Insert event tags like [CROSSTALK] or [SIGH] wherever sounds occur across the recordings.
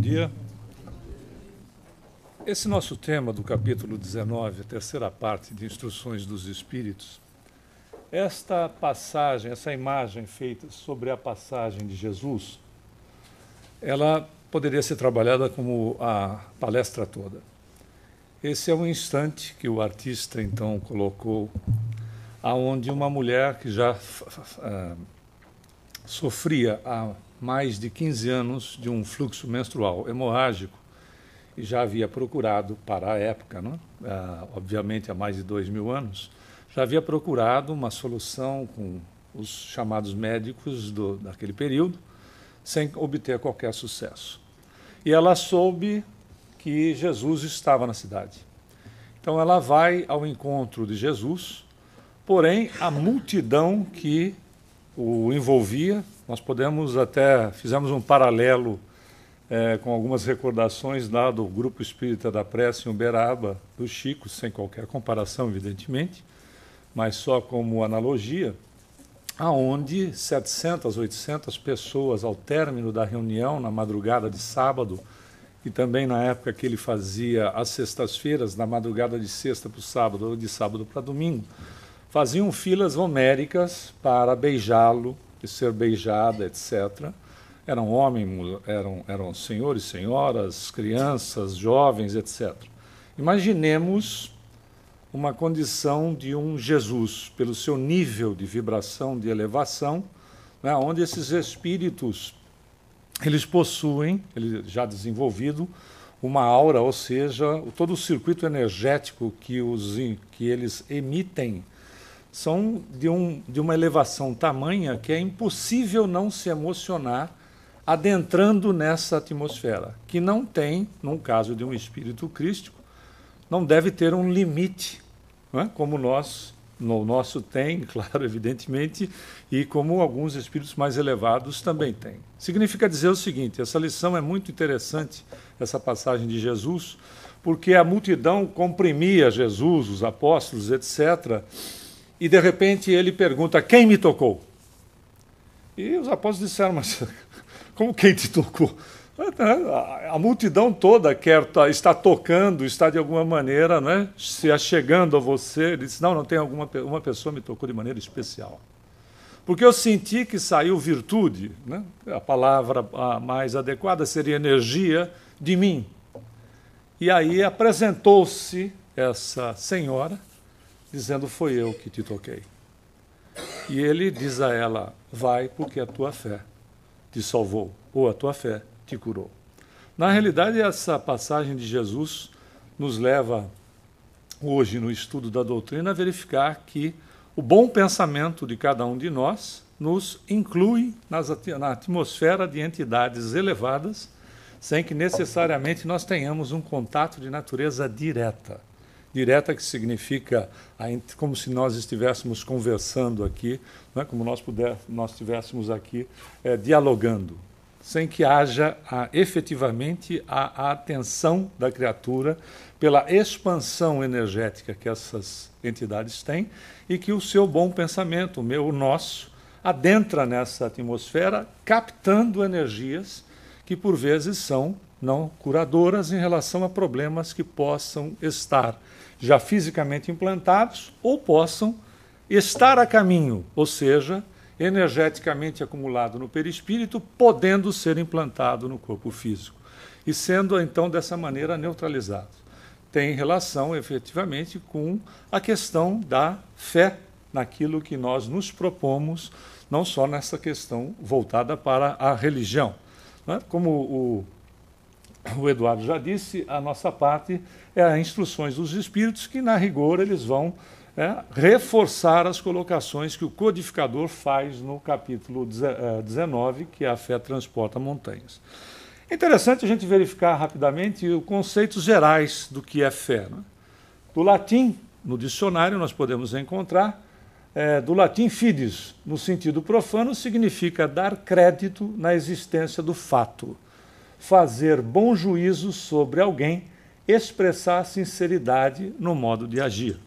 bom dia. Esse nosso tema do capítulo 19, a terceira parte de Instruções dos Espíritos, esta passagem, essa imagem feita sobre a passagem de Jesus, ela poderia ser trabalhada como a palestra toda. Esse é um instante que o artista então colocou, aonde uma mulher que já uh, sofria a mais de 15 anos de um fluxo menstrual hemorrágico e já havia procurado, para a época, né? ah, obviamente há mais de dois mil anos, já havia procurado uma solução com os chamados médicos do, daquele período, sem obter qualquer sucesso. E ela soube que Jesus estava na cidade. Então ela vai ao encontro de Jesus, porém a multidão que o envolvia nós podemos até, fizemos um paralelo é, com algumas recordações lá do Grupo Espírita da Prece em Uberaba, do Chico, sem qualquer comparação, evidentemente, mas só como analogia, aonde 700, 800 pessoas, ao término da reunião, na madrugada de sábado, e também na época que ele fazia as sextas-feiras, na madrugada de sexta para o sábado ou de sábado para domingo, faziam filas homéricas para beijá-lo, de ser beijada, etc. Eram homens, eram, eram senhores, senhoras, crianças, jovens, etc. Imaginemos uma condição de um Jesus, pelo seu nível de vibração, de elevação, né, onde esses espíritos eles possuem, eles já desenvolvido, uma aura, ou seja, todo o circuito energético que, os, que eles emitem são de, um, de uma elevação tamanha que é impossível não se emocionar adentrando nessa atmosfera, que não tem, num caso de um espírito crístico, não deve ter um limite, é? como nós, no nosso tem, [LAUGHS] claro, evidentemente, e como alguns espíritos mais elevados também têm. Significa dizer o seguinte: essa lição é muito interessante, essa passagem de Jesus, porque a multidão comprimia Jesus, os apóstolos, etc e de repente ele pergunta: Quem me tocou? E os apóstolos disseram: Mas [LAUGHS] como quem te tocou? A multidão toda quer está tocando, está de alguma maneira né, se achegando é a você. Ele disse: Não, não tem alguma uma pessoa me tocou de maneira especial. Porque eu senti que saiu virtude, né? a palavra mais adequada seria energia, de mim. E aí apresentou-se essa senhora dizendo: Foi eu que te toquei. E ele diz a ela: Vai, porque a tua fé te salvou, ou a tua fé te curou. Na realidade, essa passagem de Jesus nos leva, hoje, no estudo da doutrina, a verificar que o bom pensamento de cada um de nós nos inclui nas, na atmosfera de entidades elevadas, sem que necessariamente nós tenhamos um contato de natureza direta direta, que significa como se nós estivéssemos conversando aqui, né, como nós, puder, nós estivéssemos aqui é, dialogando, sem que haja a, efetivamente a, a atenção da criatura pela expansão energética que essas entidades têm e que o seu bom pensamento, o meu, o nosso, adentra nessa atmosfera, captando energias que por vezes são não curadoras em relação a problemas que possam estar já fisicamente implantados ou possam estar a caminho, ou seja, energeticamente acumulado no perispírito, podendo ser implantado no corpo físico e sendo então dessa maneira neutralizado. Tem relação efetivamente com a questão da fé naquilo que nós nos propomos, não só nessa questão voltada para a religião. Né? Como o o Eduardo já disse, a nossa parte é as instruções dos espíritos, que, na rigor, eles vão é, reforçar as colocações que o codificador faz no capítulo 19, é, que é a fé transporta montanhas. interessante a gente verificar rapidamente os conceitos gerais do que é fé. Né? Do latim, no dicionário, nós podemos encontrar, é, do latim fides, no sentido profano, significa dar crédito na existência do fato fazer bom juízo sobre alguém, expressar sinceridade no modo de agir.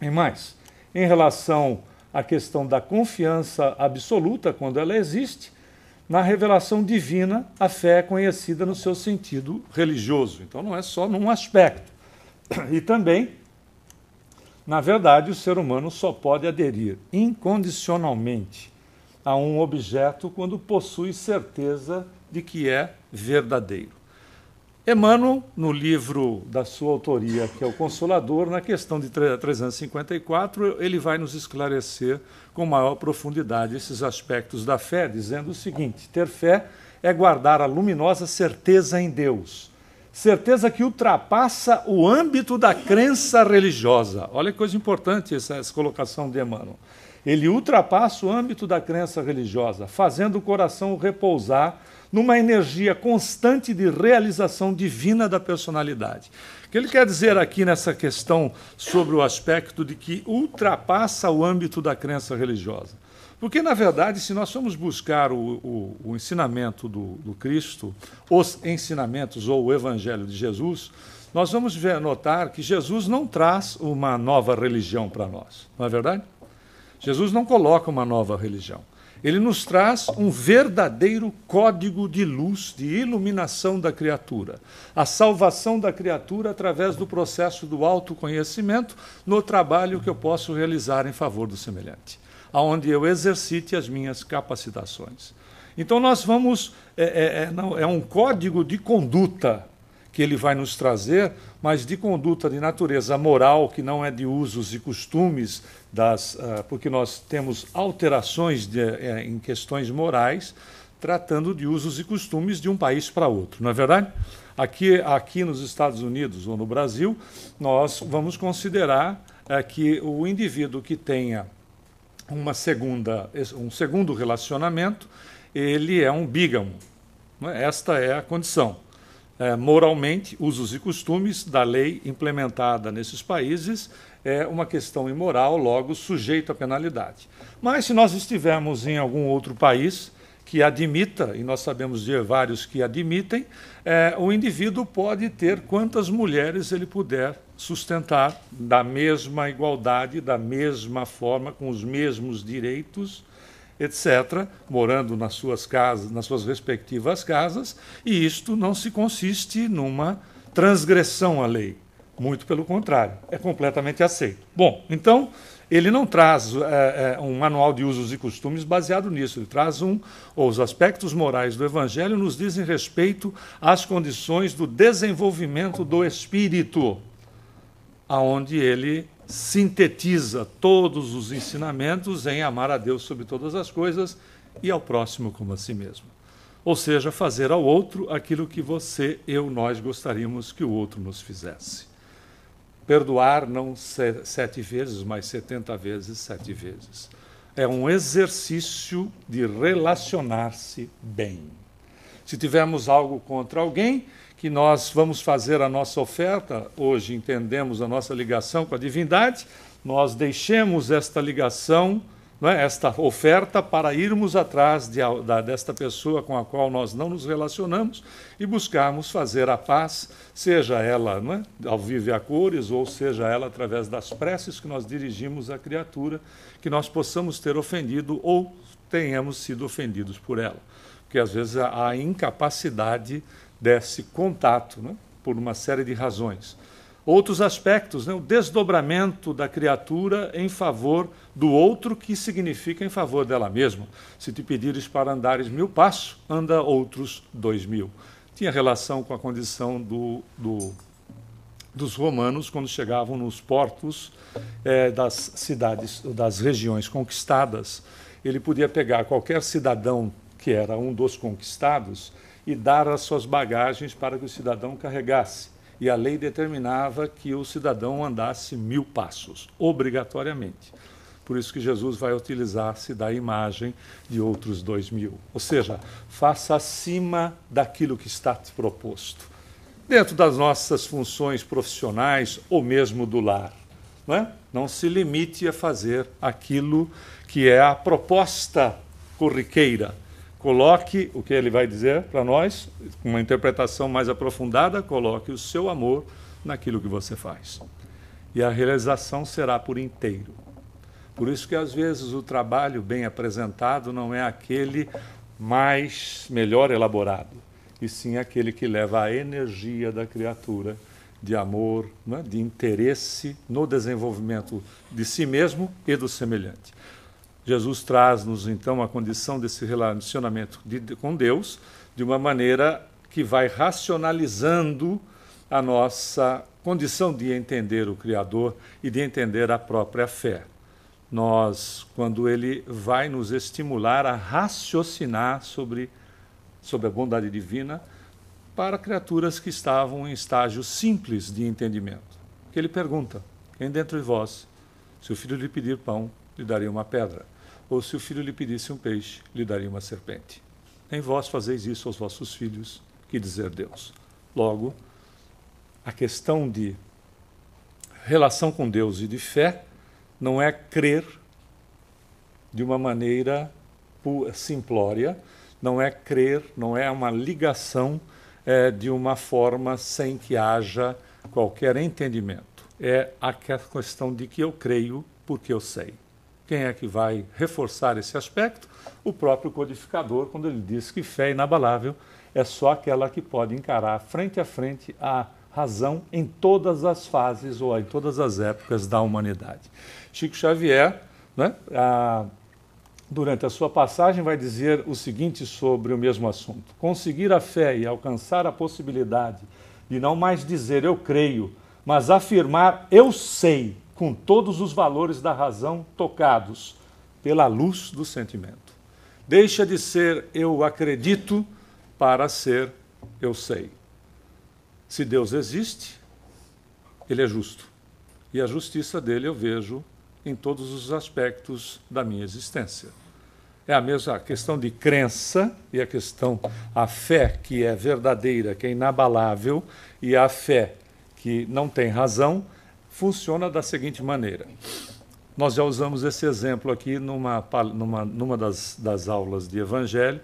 E mais, em relação à questão da confiança absoluta, quando ela existe, na revelação divina, a fé é conhecida no seu sentido religioso. Então não é só num aspecto. E também, na verdade, o ser humano só pode aderir incondicionalmente a um objeto quando possui certeza de que é verdadeiro. Emmanuel, no livro da sua autoria, que é o Consolador, na questão de 354, ele vai nos esclarecer com maior profundidade esses aspectos da fé, dizendo o seguinte: ter fé é guardar a luminosa certeza em Deus, certeza que ultrapassa o âmbito da crença religiosa. Olha que coisa importante essa, essa colocação de Emmanuel ele ultrapassa o âmbito da crença religiosa, fazendo o coração repousar numa energia constante de realização divina da personalidade. O que ele quer dizer aqui nessa questão sobre o aspecto de que ultrapassa o âmbito da crença religiosa? Porque, na verdade, se nós formos buscar o, o, o ensinamento do, do, Cristo, os ensinamentos ou o Evangelho de Jesus, nós vamos ver, notar que Jesus não traz uma nova religião para nós, não é verdade? Jesus não coloca uma nova religião. Ele nos traz um verdadeiro código de luz, de iluminação da criatura. A salvação da criatura através do processo do autoconhecimento no trabalho que eu posso realizar em favor do semelhante, aonde eu exercite as minhas capacitações. Então, nós vamos. É, é, é não, é um código de conduta que ele vai nos trazer, mas de conduta de natureza moral, que não é de usos e costumes das, ah, porque nós temos alterações de, eh, em questões morais, tratando de usos e costumes de um país para outro, não é verdade? Aqui, aqui nos Estados Unidos ou no Brasil, nós vamos considerar eh, que o indivíduo que tenha uma segunda, um segundo relacionamento, ele é um bígamo. É? Esta é a condição. É, moralmente, usos e costumes da lei implementada nesses países é uma questão imoral, logo sujeito à penalidade. Mas se nós estivermos em algum outro país que admita, e nós sabemos de vários que admitem, é, o indivíduo pode ter quantas mulheres ele puder sustentar da mesma igualdade, da mesma forma, com os mesmos direitos, etc., morando nas suas casas, nas suas respectivas casas, e isto não se consiste numa transgressão à lei. Muito pelo contrário, é completamente aceito. Bom, então ele não traz é, é, um manual de usos e costumes baseado nisso, ele traz um, ou os aspectos morais do Evangelho nos dizem respeito às condições do desenvolvimento do espírito, aonde ele sintetiza todos os ensinamentos em amar a Deus sobre todas as coisas e ao próximo como a si mesmo. Ou seja, fazer ao outro aquilo que você, eu, nós gostaríamos que o outro nos fizesse. Perdoar não sete vezes, mas setenta vezes, sete vezes. É um exercício de relacionar-se bem. Se tivermos algo contra alguém, que nós vamos fazer a nossa oferta, hoje entendemos a nossa ligação com a divindade, nós deixemos esta ligação é? esta oferta para irmos atrás de, da, desta pessoa com a qual nós não nos relacionamos e buscarmos fazer a paz, seja ela é? ao vivo a cores ou seja ela através das preces que nós dirigimos à criatura, que nós possamos ter ofendido ou tenhamos sido ofendidos por ela. Porque às vezes há a incapacidade desse contato é? por uma série de razões outros aspectos, né? o desdobramento da criatura em favor do outro, que significa em favor dela mesma. Se te pedires para andares mil passos, anda outros dois mil. Tinha relação com a condição do, do, dos romanos quando chegavam nos portos é, das cidades, das regiões conquistadas. Ele podia pegar qualquer cidadão que era um dos conquistados e dar as suas bagagens para que o cidadão carregasse e a lei determinava que o cidadão andasse mil passos, obrigatoriamente. Por isso que Jesus vai utilizar-se da imagem de outros dois mil. Ou seja, faça acima daquilo que está te proposto, dentro das nossas funções profissionais ou mesmo do lar. Não, é? não se limite a fazer aquilo que é a proposta corriqueira Coloque o que ele vai dizer para nós, com uma interpretação mais aprofundada, coloque o seu amor naquilo que você faz. E a realização será por inteiro. Por isso que às vezes o trabalho bem apresentado não é aquele mais melhor elaborado, e sim aquele que leva a energia da criatura de amor, é? de interesse no desenvolvimento de si mesmo e do semelhante. Jesus traz-nos então a condição desse relacionamento de, de, com Deus de uma maneira que vai racionalizando a nossa condição de entender o Criador e de entender a própria fé. Nós, quando Ele vai nos estimular a raciocinar sobre, sobre a bondade divina para criaturas que estavam em estágio simples de entendimento. Ele pergunta: quem dentro de vós, se o filho lhe pedir pão, lhe daria uma pedra? Ou se o filho lhe pedisse um peixe, lhe daria uma serpente. Nem vós fazeis isso aos vossos filhos, que dizer Deus. Logo, a questão de relação com Deus e de fé não é crer de uma maneira simplória, não é crer, não é uma ligação é, de uma forma sem que haja qualquer entendimento. É a questão de que eu creio porque eu sei. Quem é que vai reforçar esse aspecto? O próprio codificador, quando ele diz que fé é inabalável é só aquela que pode encarar frente a frente a razão em todas as fases ou em todas as épocas da humanidade. Chico Xavier, né, a, durante a sua passagem, vai dizer o seguinte sobre o mesmo assunto: conseguir a fé e alcançar a possibilidade de não mais dizer eu creio, mas afirmar eu sei com todos os valores da razão tocados pela luz do sentimento. Deixa de ser eu acredito para ser eu sei. Se Deus existe, ele é justo. E a justiça dele eu vejo em todos os aspectos da minha existência. É a mesma questão de crença e a questão a fé que é verdadeira, que é inabalável, e a fé que não tem razão, funciona da seguinte maneira. Nós já usamos esse exemplo aqui numa, numa, numa das, das aulas de Evangelho,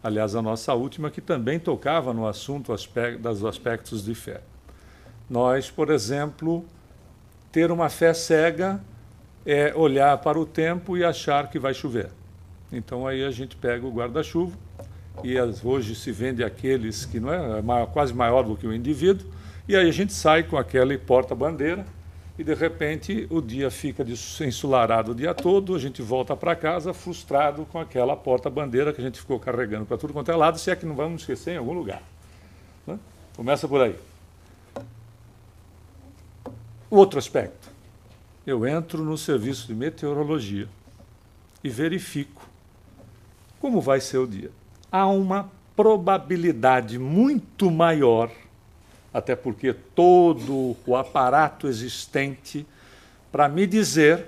aliás, a nossa última, que também tocava no assunto aspecto, dos aspectos de fé. Nós, por exemplo, ter uma fé cega é olhar para o tempo e achar que vai chover. Então aí a gente pega o guarda-chuva e as, hoje se vende aqueles que não é, é maior, quase maior do que o indivíduo e aí a gente sai com aquela porta-bandeira e de repente o dia fica ensolarado o dia todo, a gente volta para casa frustrado com aquela porta-bandeira que a gente ficou carregando para tudo quanto é lado, se é que não vamos esquecer em algum lugar. Né? Começa por aí. Outro aspecto. Eu entro no serviço de meteorologia e verifico como vai ser o dia. Há uma probabilidade muito maior até porque todo o aparato existente para me dizer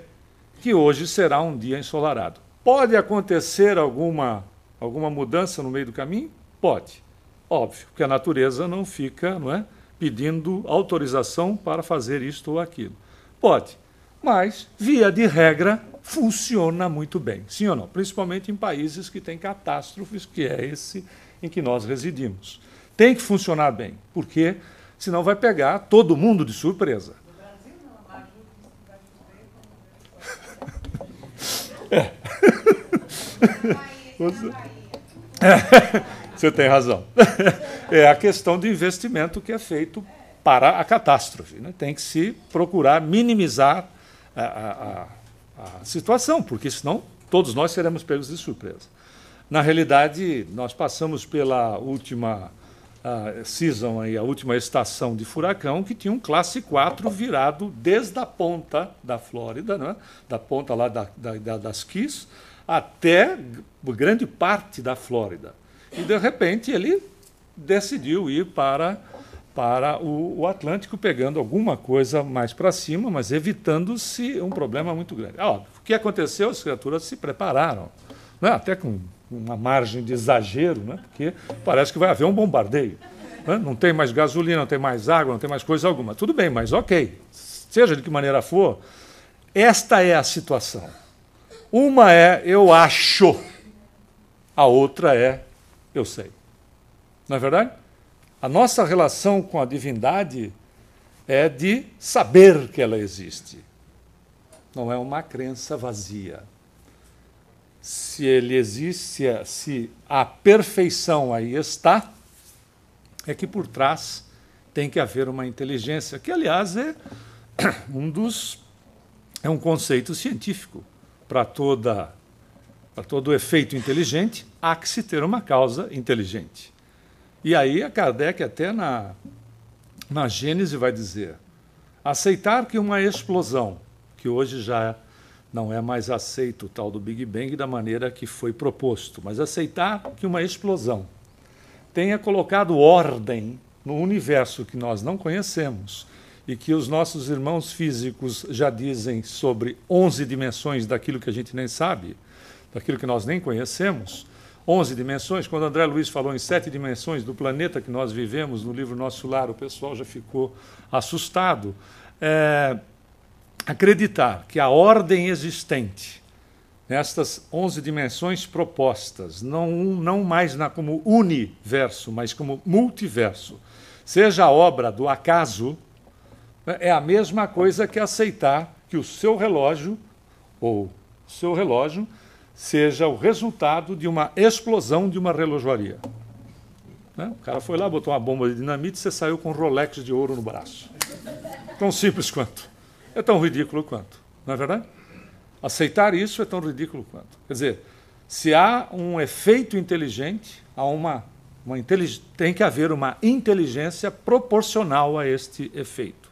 que hoje será um dia ensolarado. Pode acontecer alguma, alguma mudança no meio do caminho? Pode. Óbvio, porque a natureza não fica não é, pedindo autorização para fazer isto ou aquilo. Pode. Mas, via de regra, funciona muito bem. Sim ou não? Principalmente em países que têm catástrofes, que é esse em que nós residimos. Tem que funcionar bem, porque senão vai pegar todo mundo de surpresa. É. Você... [LAUGHS] É é. você tem razão. É a questão do investimento que é feito para a catástrofe. Né? Tem que se procurar minimizar a, a, a situação, porque senão todos nós seremos pegos de surpresa. Na realidade, nós passamos pela última a season, aí, a última estação de furacão, que tinha um classe 4 virado desde a ponta da Flórida, né? da ponta lá da, da, das Keys, até grande parte da Flórida. E, de repente, ele decidiu ir para, para o, o Atlântico, pegando alguma coisa mais para cima, mas evitando-se um problema muito grande. É óbvio, o que aconteceu? As criaturas se prepararam, né? até com uma margem de exagero, né? porque parece que vai haver um bombardeio. Né? Não tem mais gasolina, não tem mais água, não tem mais coisa alguma. Tudo bem, mas ok, seja de que maneira for, esta é a situação. Uma é eu acho, a outra é eu sei. Não é verdade? A nossa relação com a divindade é de saber que ela existe. Não é uma crença vazia se ele existe, se a perfeição aí está, é que por trás tem que haver uma inteligência, que aliás é [COUGHS] um dos é um conceito científico para toda para todo efeito inteligente, há que se ter uma causa inteligente. E aí a Kardec até na na Gênese vai dizer: aceitar que uma explosão, que hoje já não é mais aceito o tal do Big Bang da maneira que foi proposto, mas aceitar que uma explosão tenha colocado ordem no universo que nós não conhecemos e que os nossos irmãos físicos já dizem sobre 11 dimensões daquilo que a gente nem sabe, daquilo que nós nem conhecemos. 11 dimensões, quando André Luiz falou em sete dimensões do planeta que nós vivemos no livro Nosso Lar, o pessoal já ficou assustado. É, acreditar que a ordem existente nestas 11 dimensões propostas, não, não mais na, como universo, mas como multiverso, seja a obra do acaso, né, é a mesma coisa que aceitar que o seu relógio, ou seu relógio, seja o resultado de uma explosão de uma relojoaria. Né? O cara foi lá, botou uma bomba de dinamite e você saiu com um Rolex de ouro no braço. Tão simples quanto é tão ridículo quanto. Não é verdade? Aceitar isso é tão ridículo quanto. Quer dizer, se há um efeito inteligente, há uma, uma intelig... tem que haver uma inteligência proporcional a este efeito.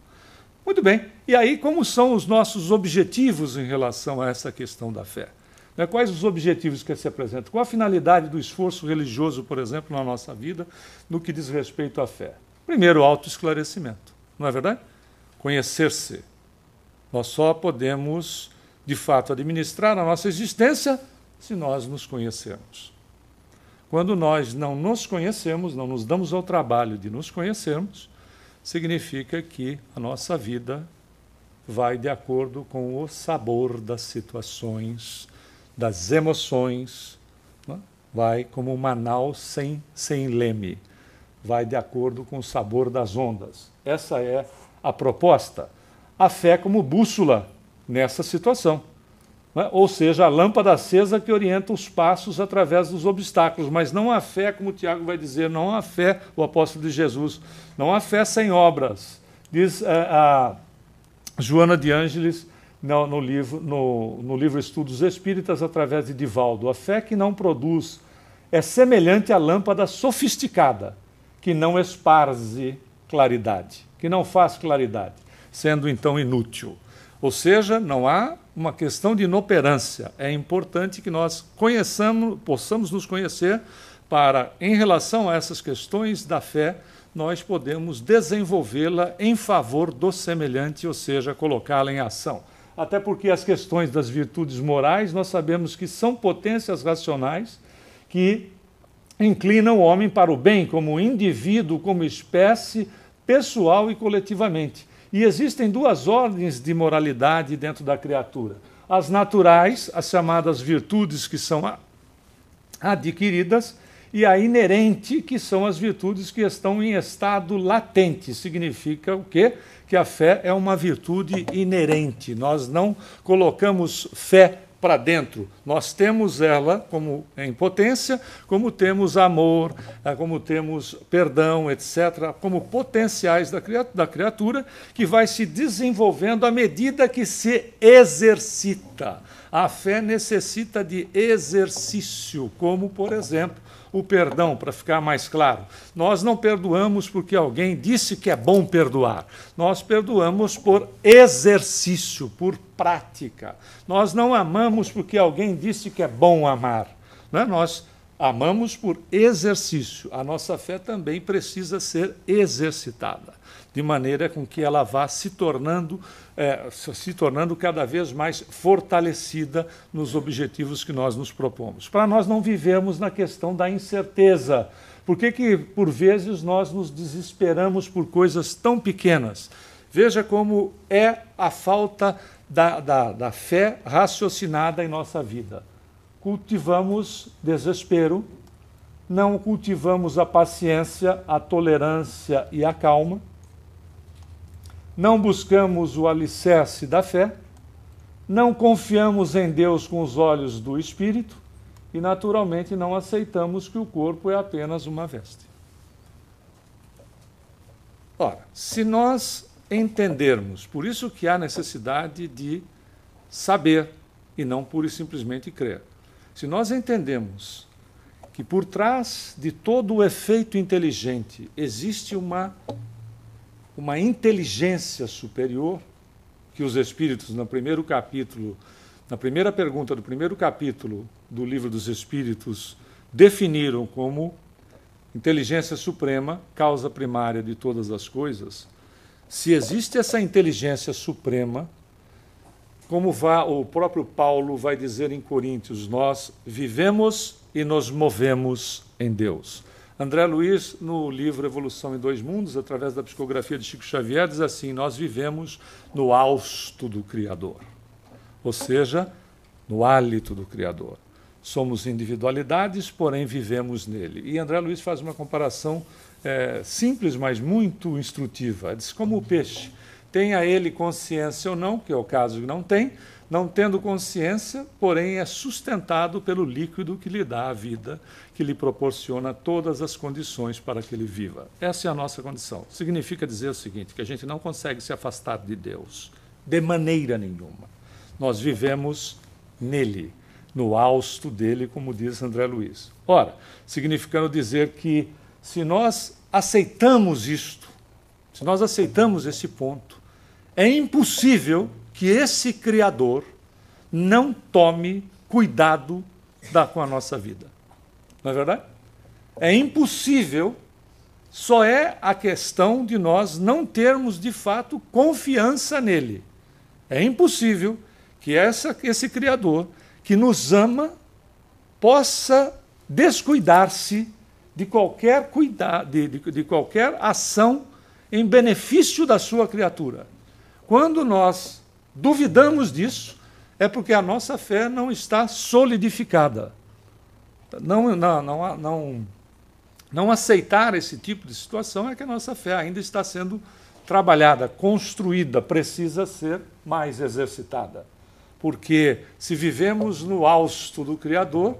Muito bem. E aí, como são os nossos objetivos em relação a essa questão da fé? Né, quais os objetivos que se apresentam? Qual a finalidade do esforço religioso, por exemplo, na nossa vida, no que diz respeito à fé? Primeiro, autoesclarecimento, não é verdade? Conhecer-se, nós só podemos, de fato, administrar a nossa existência se nós nos conhecermos. Quando nós não nos conhecemos, não nos damos ao trabalho de nos conhecermos, significa que a nossa vida vai de acordo com o sabor das situações, das emoções, né? vai como um Manaus sem, sem leme, vai de acordo com o sabor das ondas. Essa é a proposta a fé como bússola nessa situação. Né? Ou seja, a lâmpada acesa que orienta os passos através dos obstáculos, mas não a fé, como Tiago vai dizer, não a fé, o apóstolo de Jesus, não a fé sem obras, diz a, eh, a Joana de Ângeles no, no, livro, no, no livro Estudos Espíritas, através de Divaldo. A fé que não produz é semelhante à lâmpada sofisticada, que não esparze claridade, que não faz claridade sendo então inútil. Ou seja, não há uma questão de inoperância. É importante que nós conheçamos, possamos nos conhecer para, em relação a essas questões da fé, nós podemos desenvolvê-la em favor do semelhante, ou seja, colocá-la em ação. Até porque as questões das virtudes morais, nós sabemos que são potências racionais que inclinam o homem para o bem como indivíduo, como espécie pessoal e coletivamente. E existem duas ordens de moralidade dentro da criatura: as naturais, as chamadas virtudes que são adquiridas, e a inerente, que são as virtudes que estão em estado latente. Significa o quê? Que a fé é uma virtude inerente. Nós não colocamos fé para dentro. Nós temos ela como em potência, como temos amor, eh, como temos perdão, etc., como potenciais da criatura, que vai se desenvolvendo à medida que se exercita. A fé necessita de exercício, como, por exemplo, o perdão, para ficar mais claro. Nós não perdoamos porque alguém disse que é bom perdoar. Nós perdoamos por exercício, por prática. Nós não amamos porque alguém disse que é bom amar. é? Nós amamos por exercício. A nossa fé também precisa ser exercitada de maneira com que ela vá se tornando, é, se tornando cada vez mais fortalecida nos objetivos que nós nos propomos. Para nós não vivemos na questão da incerteza. Por que, que, por vezes, nós nos desesperamos por coisas tão pequenas? Veja como é a falta da, da, da fé raciocinada em nossa vida. Cultivamos desespero, não cultivamos a paciência, a tolerância e a calma não buscamos o alicerce da fé, não confiamos em Deus com os olhos do espírito e, naturalmente, não aceitamos que o corpo é apenas uma veste. Ora, se nós entendermos, por isso que há necessidade de saber e não pura e simplesmente crer. Se nós entendemos que por trás de todo o efeito inteligente existe uma uma inteligência superior que os espíritos no primeiro capítulo, na primeira pergunta do primeiro capítulo do livro dos Espíritos definiram como inteligência suprema, causa primária de todas as coisas. Se existe essa inteligência suprema, como vá, o próprio Paulo vai dizer em Coríntios, nós vivemos e nos movemos em Deus. André Luiz, no livro Evolução em Dois Mundos, através da psicografia de Chico Xavier, diz assim: Nós vivemos no hausto do Criador, ou seja, no hálito do Criador. Somos individualidades, porém vivemos nele. E André Luiz faz uma comparação é, simples, mas muito instrutiva. Diz: como o peixe, tenha ele consciência ou não, que é o caso que não tem, não tendo consciência, porém é sustentado pelo líquido que lhe dá a vida, que lhe proporciona todas as condições para que ele viva. Essa é a nossa condição. Significa dizer o seguinte: que a gente não consegue se afastar de Deus, de maneira nenhuma. Nós vivemos nele, no austo dele, como diz André Luiz. Ora, significando dizer que se nós aceitamos isto, se nós aceitamos esse ponto, é impossível que esse Criador não tome cuidado da, com a nossa vida. Não é verdade? É impossível, só é a questão de nós não termos de fato confiança nele. É impossível que essa, esse Criador, que nos ama, possa descuidar-se de qualquer cuidado, de, de, de, qualquer ação em benefício da sua criatura. Quando nós duvidamos disso, é porque a nossa fé não está solidificada. Não, não, não, não, não aceitar esse tipo de situação é que a nossa fé ainda está sendo trabalhada, construída, precisa ser mais exercitada. Porque se vivemos no austo do Criador,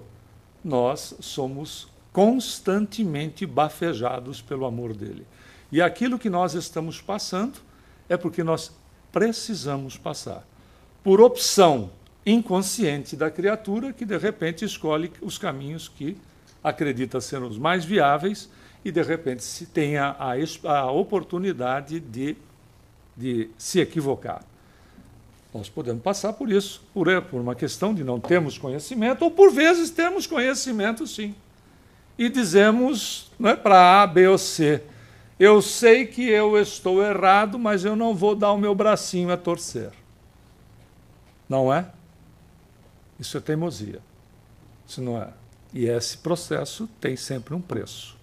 nós somos constantemente bafejados pelo amor dele. E aquilo que nós estamos passando é porque nós precisamos passar. Por opção inconsciente da criatura, que de repente escolhe os caminhos que acredita ser os mais viáveis e de repente se tenha a, a, a oportunidade de, de se equivocar. Nós podemos passar por isso, por, é, por uma questão de não termos conhecimento, ou por vezes temos conhecimento sim. E dizemos não é, para A, B ou C. Eu sei que eu estou errado, mas eu não vou dar o meu bracinho a torcer. Não é? Isso é teimosia. Isso não é. E esse processo tem sempre um preço.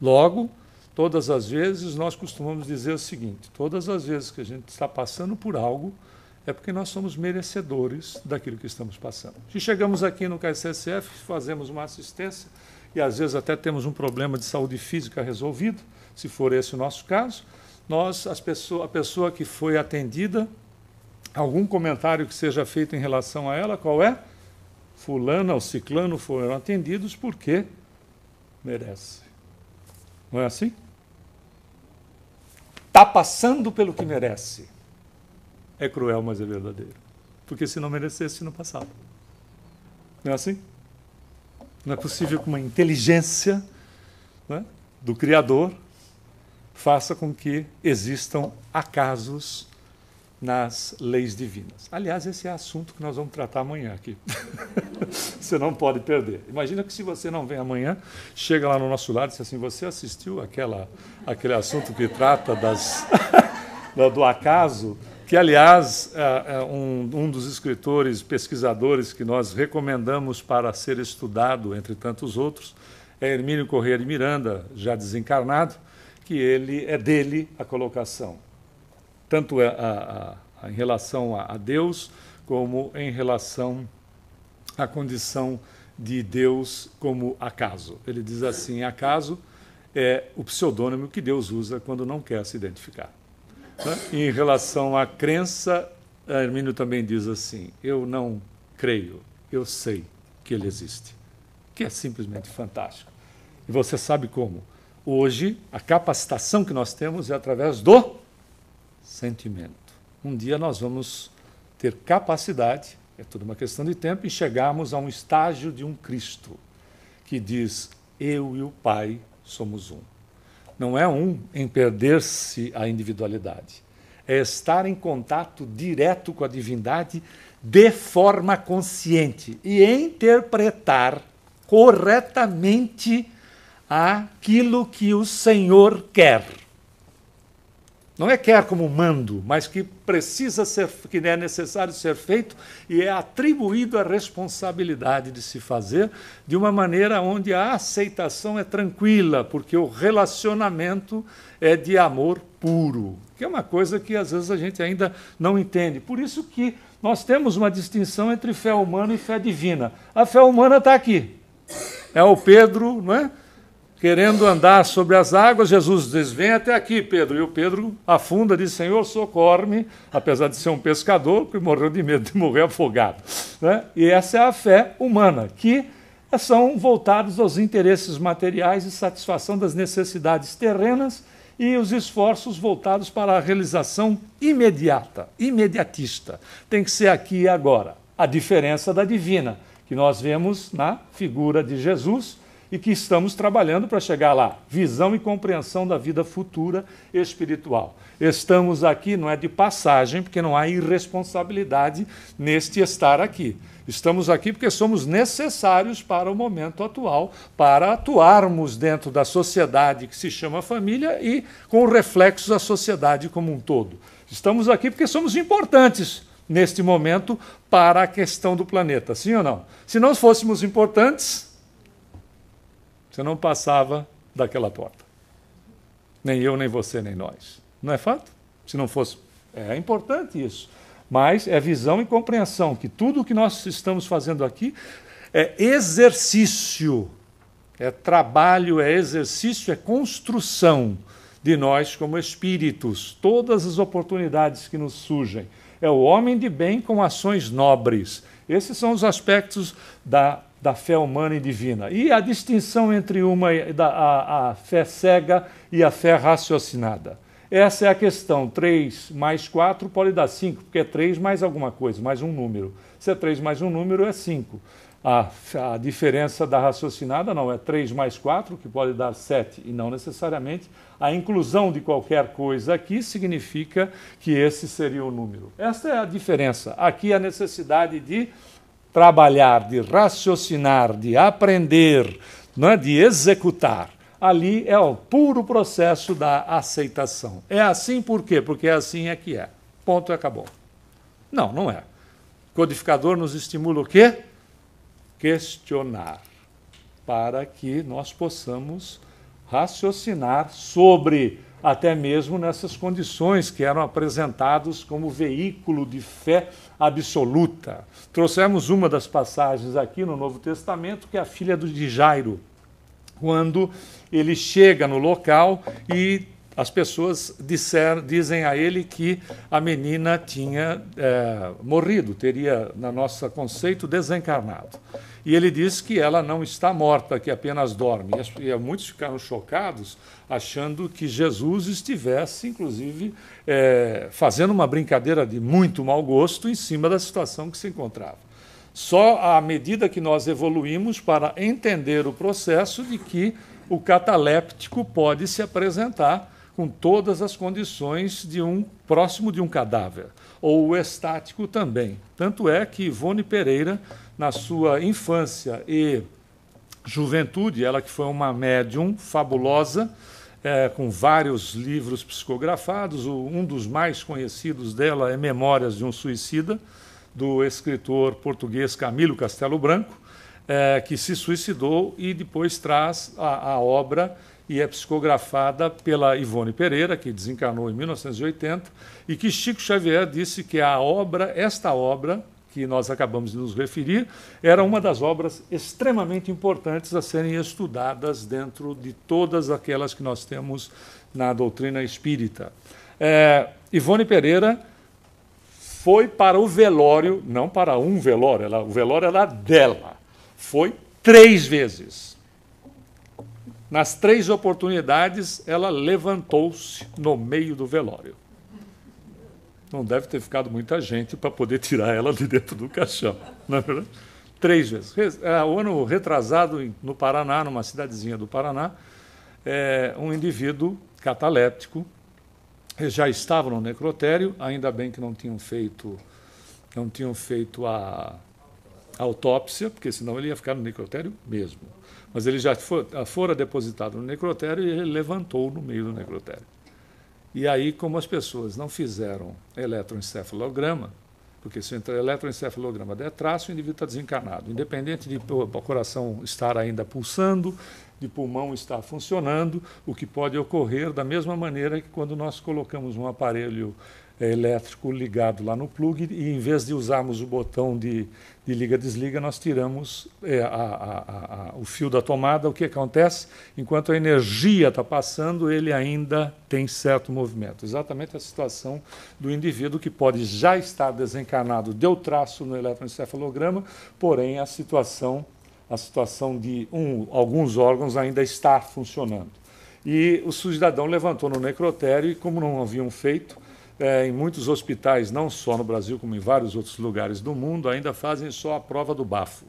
Logo, todas as vezes nós costumamos dizer o seguinte: todas as vezes que a gente está passando por algo, é porque nós somos merecedores daquilo que estamos passando. Se chegamos aqui no KSSF, fazemos uma assistência e às vezes até temos um problema de saúde física resolvido, se for esse o nosso caso, nós, as pessoa, a pessoa que foi atendida, algum comentário que seja feito em relação a ela, qual é? fulano ou ciclano foram atendidos porque merece. Não é assim? Está passando pelo que merece. É cruel, mas é verdadeiro. Porque se não merecesse, não passava. Não é assim? Não é possível que uma inteligência né, do Criador faça com que existam acasos nas leis divinas. Aliás, esse é assunto que nós vamos tratar amanhã aqui. [LAUGHS] você não pode perder. Imagina que se você não vem amanhã, chega lá no nosso lado e diz assim: você assistiu aquela, aquele assunto que trata das, [LAUGHS] do acaso? Que, aliás, é, é um, um dos escritores, pesquisadores que nós recomendamos para ser estudado, entre tantos outros, é Hermínio Correia de Miranda, já desencarnado que ele é dele a colocação, tanto é a, a, a, em relação a, Deus como em relação à condição de Deus como acaso. Ele diz assim: acaso é o pseudônimo que Deus usa quando não quer se identificar. Né? Em relação à crença, Hermínio também diz assim: eu não creio, eu sei que ele existe, que é simplesmente fantástico. E você sabe como? Hoje, a capacitação que nós temos é através do sentimento. Um dia nós vamos ter capacidade, é tudo uma questão de tempo, e chegarmos a um estágio de um Cristo que diz: Eu e o Pai somos um. Não é um em perder-se a individualidade, é estar em contato direto com a divindade de forma consciente e interpretar corretamente aquilo que o Senhor quer. Não é quer como mando, mas que precisa ser, que é necessário ser feito e é atribuído a responsabilidade de se fazer de uma maneira onde a aceitação é tranquila, porque o relacionamento é de amor puro, que é uma coisa que às vezes a gente ainda não entende. Por isso que nós temos uma distinção entre fé humana e fé divina. A fé humana está aqui. É o Pedro, não é? querendo andar sobre as águas, Jesus diz: Vem até aqui, Pedro. E o Pedro afunda, diz: Senhor, socorre-me, apesar de ser um pescador, que morreu de medo de morrer afogado. Né? E essa é a fé humana, que são voltados aos interesses materiais e satisfação das necessidades terrenas e os esforços voltados para a realização imediata, imediatista. Tem que ser aqui e agora. A diferença da divina, que nós vemos na figura de Jesus e que estamos trabalhando para chegar lá. Visão e compreensão da vida futura espiritual. Estamos aqui, não é de passagem, porque não há irresponsabilidade neste estar aqui. Estamos aqui porque somos necessários para o momento atual, para atuarmos dentro da sociedade que se chama família e com reflexos à sociedade como um todo. Estamos aqui porque somos importantes neste momento para a questão do planeta, sim ou não? Se não fôssemos importantes, você não passava daquela porta. Nem eu, nem você, nem nós. Não é fato? Se não fosse. É importante isso. Mas é visão e compreensão que tudo o que nós estamos fazendo aqui é exercício, é trabalho, é exercício, é construção de nós como espíritos, todas as oportunidades que nos surgem. É o homem de bem com ações nobres. Esses são os aspectos da da fé humana e divina. E a distinção entre uma da, a, a fé cega e a fé raciocinada. Essa é a questão. 3 mais 4 pode dar 5, porque é 3 mais alguma coisa, mais um número. Se é 3 mais um número, é 5. A, a, diferença da raciocinada não é 3 mais 4, que pode dar 7, e não necessariamente. A inclusão de qualquer coisa aqui significa que esse seria o número. Essa é a diferença. Aqui a necessidade de trabalhar, de raciocinar, de aprender, não é? de executar. Ali é o puro processo da aceitação. É assim por quê? Porque é assim é que é. Ponto e acabou. Não, não é. codificador nos estimula o quê? Questionar, para que nós possamos raciocinar sobre até mesmo nessas condições que eram apresentados como veículo de fé absoluta. Trouxemos uma das passagens aqui no Novo Testamento, que é a filha de Jairo, quando ele chega no local e as pessoas disser, dizem a ele que a menina tinha é, morrido, teria, na nossa conceito, desencarnado e ele diz que ela não está morta, que apenas dorme. E, muitos ficaram chocados, achando que Jesus estivesse, inclusive, é, fazendo uma brincadeira de muito mau gosto em cima da situação que se encontrava. Só à medida que nós evoluímos para entender o processo de que o cataléptico pode se apresentar com todas as condições de um próximo de um cadáver, ou o estático também. Tanto é que Ivone Pereira na sua infância e juventude, ela que foi uma médium fabulosa, é, com vários livros psicografados. um dos mais conhecidos dela é Memórias de um Suicida, do escritor português Camilo Castelo Branco, é, que se suicidou e depois traz a, a obra e é psicografada pela Ivone Pereira, que desencarnou em 1980, e que Chico Xavier disse que a obra, esta obra, que nós acabamos de nos referir, era uma das obras extremamente importantes a serem estudadas dentro de todas aquelas que nós temos na doutrina espírita. É, Ivone Pereira foi para o velório, não para um velório, ela, o velório era dela, foi três vezes. Nas três oportunidades, ela levantou-se no meio do velório não deve ter ficado muita gente para poder tirar ela de dentro do caixão, não é verdade? Três vezes. É, o ano retrasado, no Paraná, numa cidadezinha do Paraná, é, um indivíduo cataléptico já estava no necrotério, ainda bem que não tinham feito, não tinham feito a, a autópsia, porque senão ele ia ficar no necrotério mesmo. Mas ele já for, fora depositado no necrotério e ele levantou no meio do necrotério. E aí, como as pessoas não fizeram eletroencefalograma, porque se o eletroencefalograma der traço, o indivíduo está desencarnado. Independente de o coração estar ainda pulsando, de pulmão estar funcionando, o que pode ocorrer da mesma maneira que quando nós colocamos um aparelho é, elétrico ligado lá no plug e em vez de usarmos o botão de, de liga-desliga, nós tiramos é, a, a, a, o fio da tomada. O que acontece? Enquanto a energia está passando, ele ainda tem certo movimento. Exatamente a situação do indivíduo que pode já estar desencarnado, deu traço no eletroencefalograma, porém a situação, a situação de um, alguns órgãos ainda está funcionando. E o cidadão levantou no necrotério e, como não haviam feito, é, em muitos hospitais, não só no Brasil, como em vários outros lugares do mundo, ainda fazem só a prova do bafo,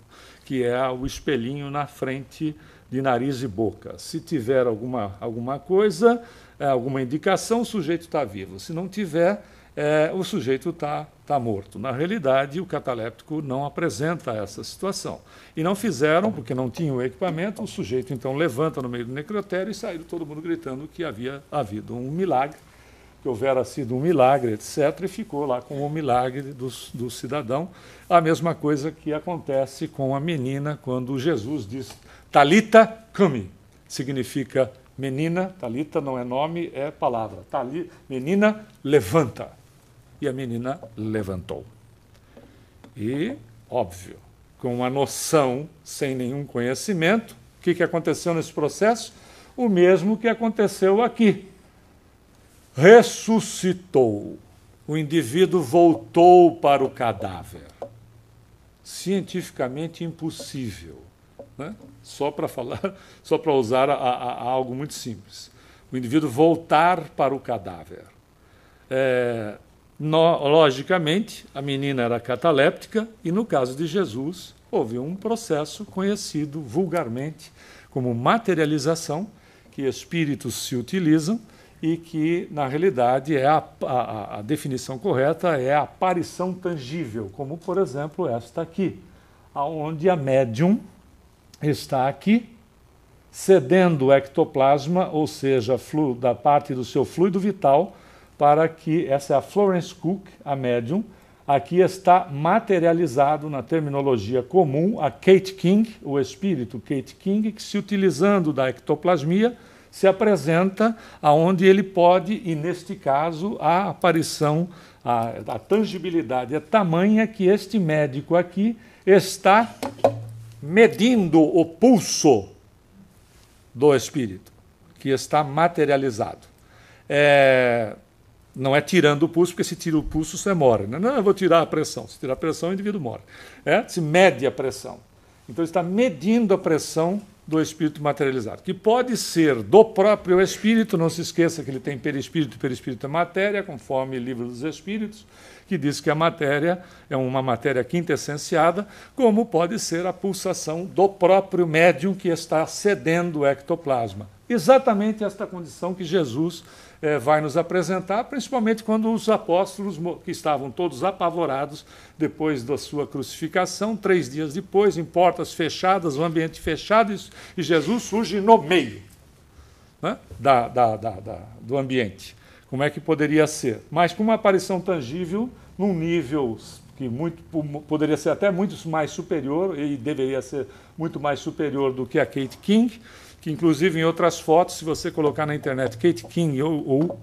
que é o espelhinho na frente de nariz e boca. Se tiver alguma, alguma coisa, é, alguma indicação, o sujeito está vivo. Se não tiver, é, o sujeito está tá morto. Na realidade, o cataléptico não apresenta essa situação. E não fizeram, porque não tinham o equipamento, o sujeito então levanta no meio do necrotério e saiu todo mundo gritando que havia havido um milagre que houvera sido um milagre, etc., e ficou lá como um milagre do, do cidadão. A mesma coisa que acontece com a menina quando Jesus diz Talita Kumi, significa menina, Talita não é nome, é palavra. Tali, menina, levanta. E a menina levantou. E, óbvio, com uma noção, sem nenhum conhecimento, o que, que aconteceu nesse processo? O mesmo que aconteceu aqui ressuscitou. O indivíduo voltou para o cadáver. Cientificamente impossível. Né? Só para falar, [LAUGHS] só para usar a, a, a algo muito simples. O indivíduo voltar para o cadáver. É, no, logicamente, a menina era cataléptica e, no caso de Jesus, houve um processo conhecido vulgarmente como materialização, que espíritos se utilizam e que, na realidade, é a, a, a, definição correta é a aparição tangível, como, por exemplo, esta aqui, onde a médium está aqui cedendo o ectoplasma, ou seja, flu, da parte do seu fluido vital, para que, essa é a Florence Cook, a médium, aqui está materializado na terminologia comum a Kate King, o espírito Kate King, que se utilizando da ectoplasmia, se apresenta aonde ele pode, e neste caso a aparição, a, a tangibilidade é tamanha que este médico aqui está medindo o pulso do espírito, que está materializado. É, não é tirando o pulso, porque se tira o pulso você morre. Né? Não, eu vou tirar a pressão. Se tirar a pressão, o indivíduo morre. É? Se mede a pressão. Então está medindo a pressão do espírito materializado, que pode ser do próprio espírito, não se esqueça que ele tem perispírito, perispírito é matéria, conforme o livro dos espíritos, que diz que a matéria é uma matéria quintessenciada, como pode ser a pulsação do próprio médium que está cedendo o ectoplasma. Exatamente esta condição que Jesus eh, vai nos apresentar, principalmente quando os apóstolos, que estavam todos apavorados depois da sua crucificação, três dias depois, em portas fechadas, um ambiente fechado, e Jesus surge no meio né, da, da, da, do ambiente. Como é que poderia ser? Mas com uma aparição tangível, num nível que muito, poderia ser até muito mais superior, e deveria ser muito mais superior do que a Kate King que inclusive em outras fotos, se você colocar na internet Kate King ou,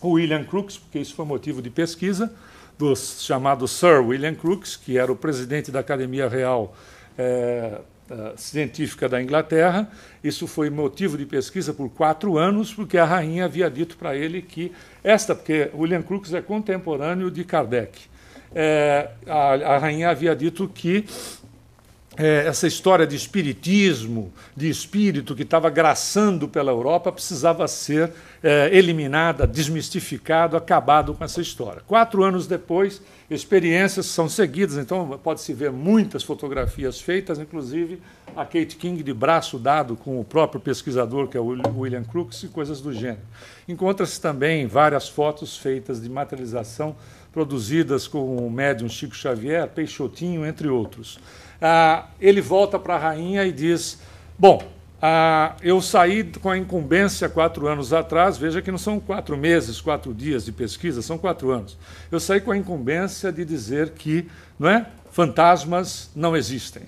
ou William Crookes, porque isso foi motivo de pesquisa, do chamado Sir William Crookes, que era o presidente da Academia Real é, é, Científica da Inglaterra. Isso foi motivo de pesquisa por quatro anos, porque a rainha havia dito para ele que esta, porque William Crookes é contemporâneo de Kardec. É, a, a rainha havia dito que é, essa história de espiritismo, de espírito que estava graçando pela Europa, precisava ser é, eliminada, desmistificado, acabado com essa história. Quatro anos depois, experiências são seguidas, então pode-se ver muitas fotografias feitas, inclusive a Kate King de braço dado com o próprio pesquisador, que é o William Crookes, e coisas do gênero. Encontra-se também várias fotos feitas de materialização produzidas com o médium Chico Xavier, Peixotinho, entre outros ah, ele volta para a rainha e diz: Bom, ah, eu saí com a incumbência quatro anos atrás, veja que não são quatro meses, quatro dias de pesquisa, são quatro anos. Eu saí com a incumbência de dizer que não é, fantasmas não existem.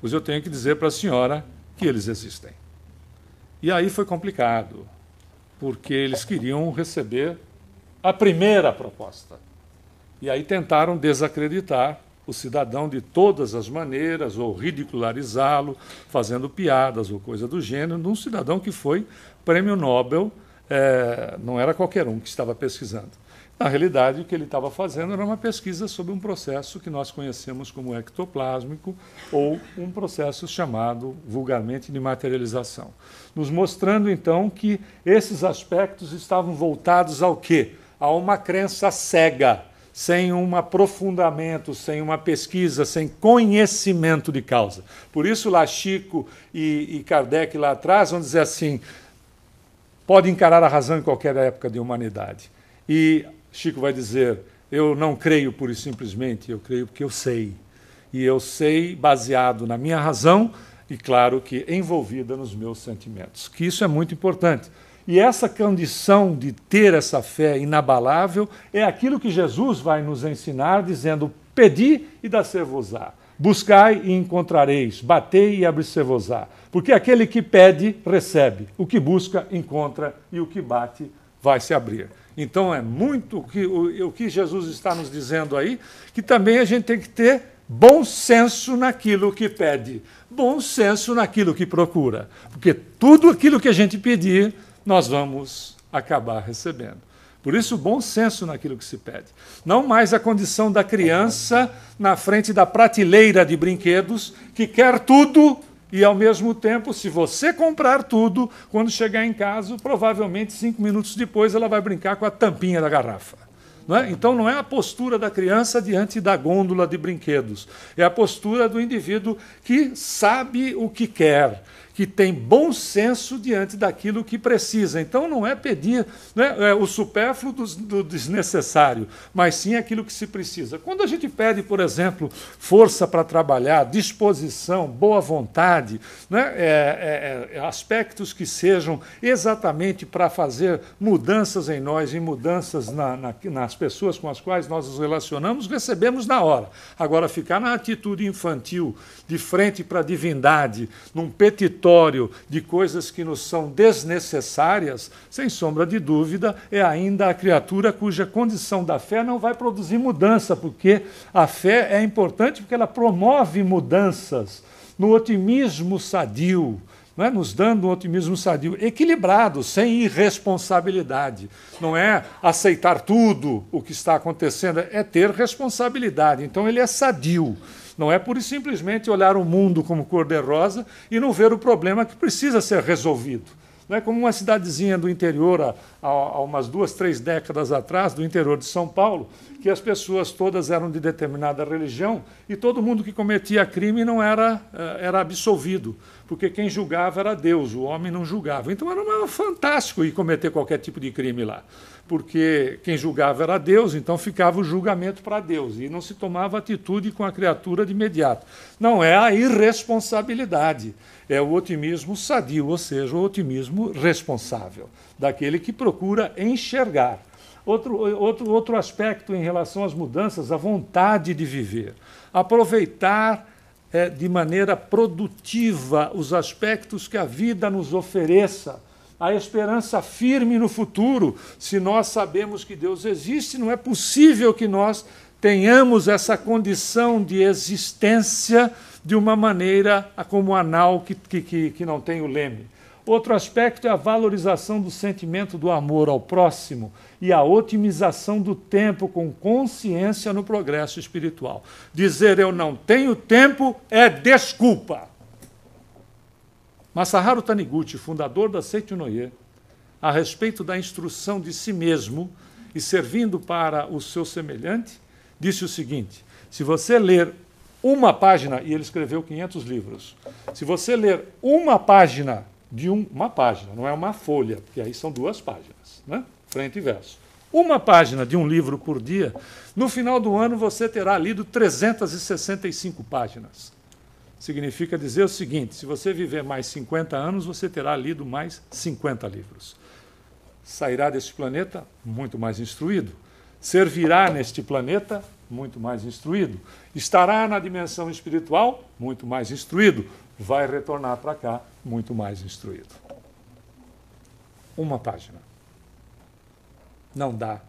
Pois eu tenho que dizer para a senhora que eles existem. E aí foi complicado, porque eles queriam receber a primeira proposta. E aí tentaram desacreditar o cidadão de todas as maneiras, ou ridicularizá-lo, fazendo piadas ou coisa do gênero, de um cidadão que foi prêmio Nobel, é, não era qualquer um que estava pesquisando. Na realidade, o que ele estava fazendo era uma pesquisa sobre um processo que nós conhecemos como ectoplásmico ou um processo chamado vulgarmente de materialização. Nos mostrando, então, que esses aspectos estavam voltados ao quê? A uma crença cega sem um aprofundamento, sem uma pesquisa, sem conhecimento de causa. Por isso, lá Chico e, e Kardec lá atrás vão dizer assim: pode encarar a razão em qualquer época de humanidade. E Chico vai dizer: eu não creio por simplesmente, eu creio porque eu sei. E eu sei baseado na minha razão e, claro, que envolvida nos meus sentimentos. Que isso é muito importante. E essa condição de ter essa fé inabalável é aquilo que Jesus vai nos ensinar, dizendo: Pedi e dá-se-vos-á. Buscai e encontrareis, batei e abre se vos á Porque aquele que pede, recebe. O que busca, encontra. E o que bate, vai se abrir. Então é muito que, o, o que Jesus está nos dizendo aí, que também a gente tem que ter bom senso naquilo que pede, bom senso naquilo que procura. Porque tudo aquilo que a gente pedir nós vamos acabar recebendo. Por isso, bom senso naquilo que se pede. Não mais a condição da criança na frente da prateleira de brinquedos que quer tudo e, ao mesmo tempo, se você comprar tudo, quando chegar em casa, provavelmente cinco minutos depois ela vai brincar com a tampinha da garrafa. Não é? Então, não é a postura da criança diante da gôndola de brinquedos, é a postura do indivíduo que sabe o que quer, que tem bom senso diante daquilo que precisa. Então, não é pedir né, é, o supérfluo do, do, desnecessário, mas sim aquilo que se precisa. Quando a gente pede, por exemplo, força para trabalhar, disposição, boa vontade, né, é, é, é aspectos que sejam exatamente para fazer mudanças em nós e mudanças na, na, nas pessoas com as quais nós nos relacionamos, recebemos na hora. Agora, ficar na atitude infantil, de frente para a divindade, num petitório, repertório de coisas que nos são desnecessárias, sem sombra de dúvida, é ainda a criatura cuja condição da fé não vai produzir mudança, porque a fé é importante porque ela promove mudanças no otimismo sadio, não é? nos dando um otimismo sadio, equilibrado, sem irresponsabilidade. Não é aceitar tudo o que está acontecendo, é ter responsabilidade. Então ele é sadio. Não é por simplesmente olhar o mundo como cor-de-rosa e não ver o problema que precisa ser resolvido. Não é como uma cidadezinha do interior, há, umas duas, três décadas atrás, do interior de São Paulo, que as pessoas todas eram de determinada religião e todo mundo que cometia crime não era, eh, era absolvido, porque quem julgava era Deus, o homem não julgava. Então era fantástico ir cometer qualquer tipo de crime lá porque quem julgava era Deus, então ficava o julgamento para Deus e não se tomava atitude com a criatura de imediato. Não é a irresponsabilidade, é o otimismo sadio, ou seja, o otimismo responsável, daquele que procura enxergar. Outro, outro, outro aspecto em relação às mudanças, a vontade de viver. Aproveitar é, de maneira produtiva os aspectos que a vida nos ofereça a esperança firme no futuro. Se nós sabemos que Deus existe, não é possível que nós tenhamos essa condição de existência de uma maneira como anal que, que, que não tem o leme. Outro aspecto é a valorização do sentimento do amor ao próximo e a otimização do tempo com consciência no progresso espiritual. Dizer eu não tenho tempo é desculpa. Masaharu Taniguchi, fundador da Seitunoye, a respeito da instrução de si mesmo e servindo para o seu semelhante, disse o seguinte: se você ler uma página, e ele escreveu 500 livros, se você ler uma página de um, uma página, não é uma folha, porque aí são duas páginas, né? frente e verso. Uma página de um livro por dia, no final do ano você terá lido 365 páginas significa dizer o seguinte: se você viver mais 50 anos, você terá lido mais 50 livros. Sairá deste planeta muito mais instruído, servirá neste planeta muito mais instruído, estará na dimensão espiritual muito mais instruído, vai retornar para cá muito mais instruído. Uma página. Não dá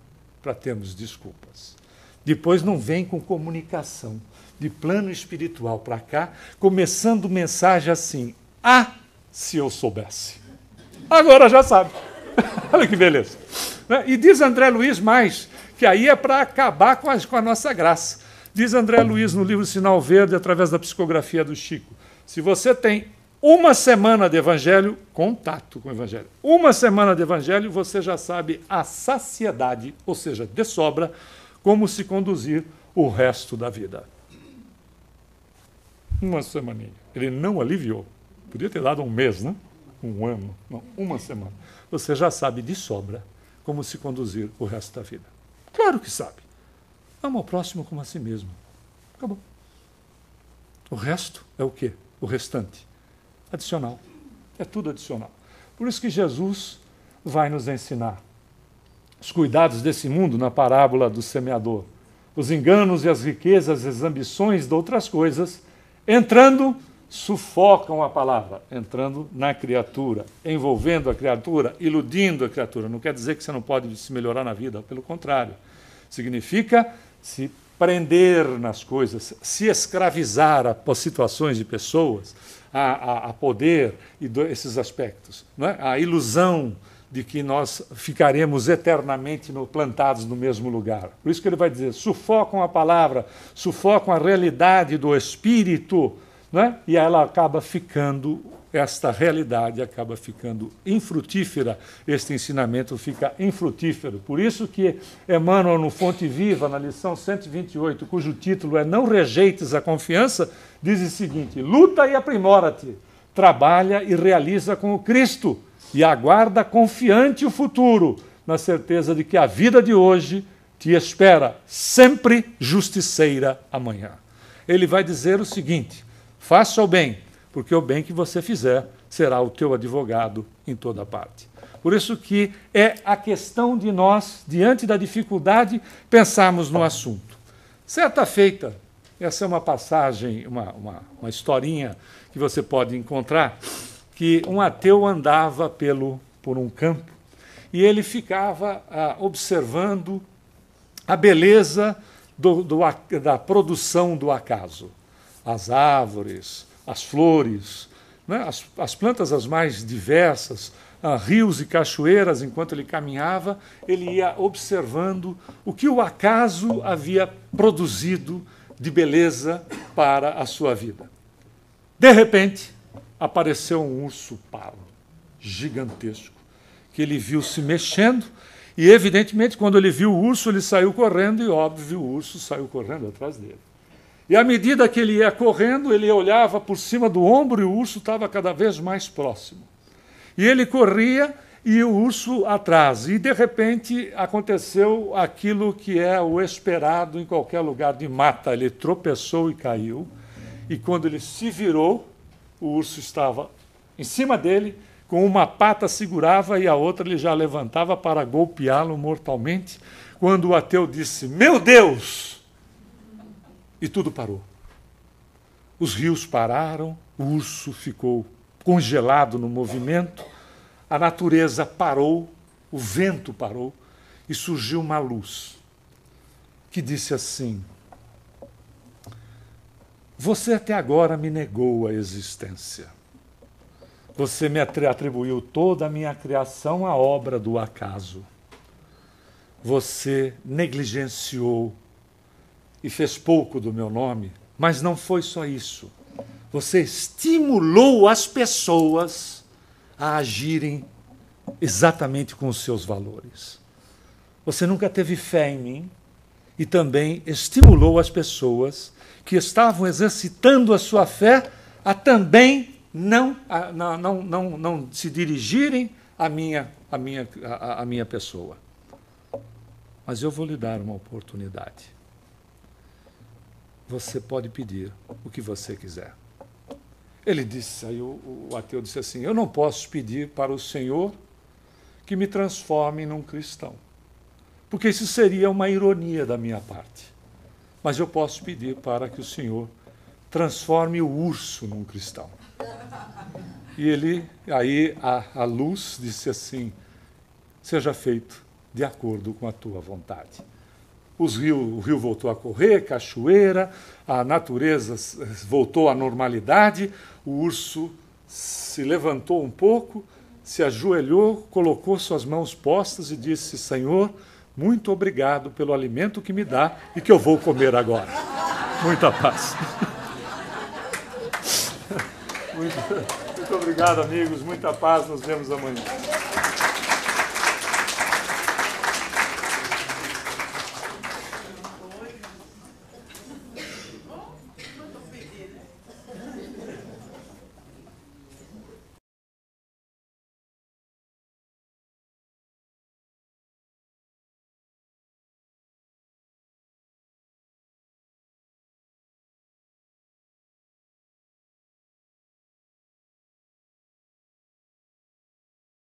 para termos desculpas. Depois não vem com comunicação de plano espiritual para cá, começando mensagem assim: Ah, se eu soubesse. Agora já sabe. [LAUGHS] Olha que beleza. Né? E diz André Luiz mais, que aí é para acabar com a, com a nossa graça. Diz André Luiz no livro Sinal Verde, através da psicografia do Chico: se você tem uma semana de evangelho, contato com o evangelho, uma semana de evangelho, você já sabe a saciedade, ou seja, de sobra, como se conduzir o resto da vida. Uma semaninha. Ele não aliviou. Podia ter dado um mês, né? Um ano, não, uma semana. Você já sabe de sobra como se conduzir o resto da vida. Claro que sabe. Ama o próximo como a si mesmo. Acabou. O resto é o quê? O restante. Adicional. É tudo adicional. Por isso que Jesus vai nos ensinar os cuidados desse mundo na parábola do semeador. Os enganos e as riquezas, as ambições de outras coisas Entrando, sufocam a palavra, entrando na criatura, envolvendo a criatura, iludindo a criatura. Não quer dizer que você não pode se melhorar na vida, pelo contrário. Significa se prender nas coisas, se escravizar a situações de pessoas, a, a, a poder e do, esses aspectos, é? a ilusão de que nós ficaremos eternamente no, plantados no mesmo lugar. Por isso que ele vai dizer: sufocam a palavra, sufocam a realidade do espírito, né? e ela acaba ficando, esta realidade acaba ficando infrutífera, este ensinamento fica infrutífero. Por isso que Emmanuel, no Fonte Viva, na lição 128, cujo título é Não Rejeites a Confiança, diz o seguinte: luta e aprimora-te, trabalha e realiza com o Cristo e aguarda confiante o futuro, na certeza de que a vida de hoje te espera sempre justiceira amanhã. Ele vai dizer o seguinte: faça o bem, porque o bem que você fizer será o teu advogado em toda parte. Por isso que é a questão de nós, diante da dificuldade, pensarmos no assunto. Certa feita, essa é uma passagem, uma, uma, uma historinha que você pode encontrar que um ateu andava pelo, por um campo e ele ficava ah, observando a beleza do, do, da produção do acaso. As árvores, as flores, né? as, as plantas as mais diversas, ah, rios e cachoeiras, enquanto ele caminhava, ele ia observando o que o acaso havia produzido de beleza para a sua vida. De repente, apareceu um urso pardo gigantesco, que ele viu se mexendo. E, evidentemente, quando ele viu o urso, ele saiu correndo, e, óbvio, o urso saiu correndo atrás dele. E, à medida que ele ia correndo, ele olhava por cima do ombro e o urso estava cada vez mais próximo. E ele corria e o urso atrás. E, de repente, aconteceu aquilo que é o esperado em qualquer lugar de mata: ele tropeçou e caiu. E, quando ele se virou, o urso estava em cima dele, com uma pata segurava e a outra ele já levantava para golpeá-lo mortalmente, quando o ateu disse: Meu Deus! E tudo parou. Os rios pararam, o urso ficou congelado no movimento, a natureza parou, o vento parou e surgiu uma luz que disse assim: você até agora me negou a existência. Você me atribuiu toda a minha criação à obra do acaso. Você negligenciou e fez pouco do meu nome, mas não foi só isso. Você estimulou as pessoas a agirem exatamente com os seus valores. Você nunca teve fé em mim e também estimulou as pessoas que estavam exercitando a sua fé a também não, a, não, não, não, não se dirigirem à minha, à, minha, à, à minha pessoa. Mas eu vou lhe dar uma oportunidade. Você pode pedir o que você quiser. Ele disse, aí o, o ateu disse assim: Eu não posso pedir para o Senhor que me transforme num cristão, porque isso seria uma ironia da minha parte. Mas eu posso pedir para que o Senhor transforme o urso num cristal. E ele, aí a, a luz disse assim: seja feito de acordo com a tua vontade. Os o rio voltou a correr, cachoeira, a natureza voltou à normalidade, o urso se levantou um pouco, se ajoelhou, colocou suas mãos postas e disse: Senhor, muito obrigado pelo alimento que me dá e que eu vou comer agora. Muita paz. Muito, muito obrigado, amigos. Muita paz. Nos vemos amanhã.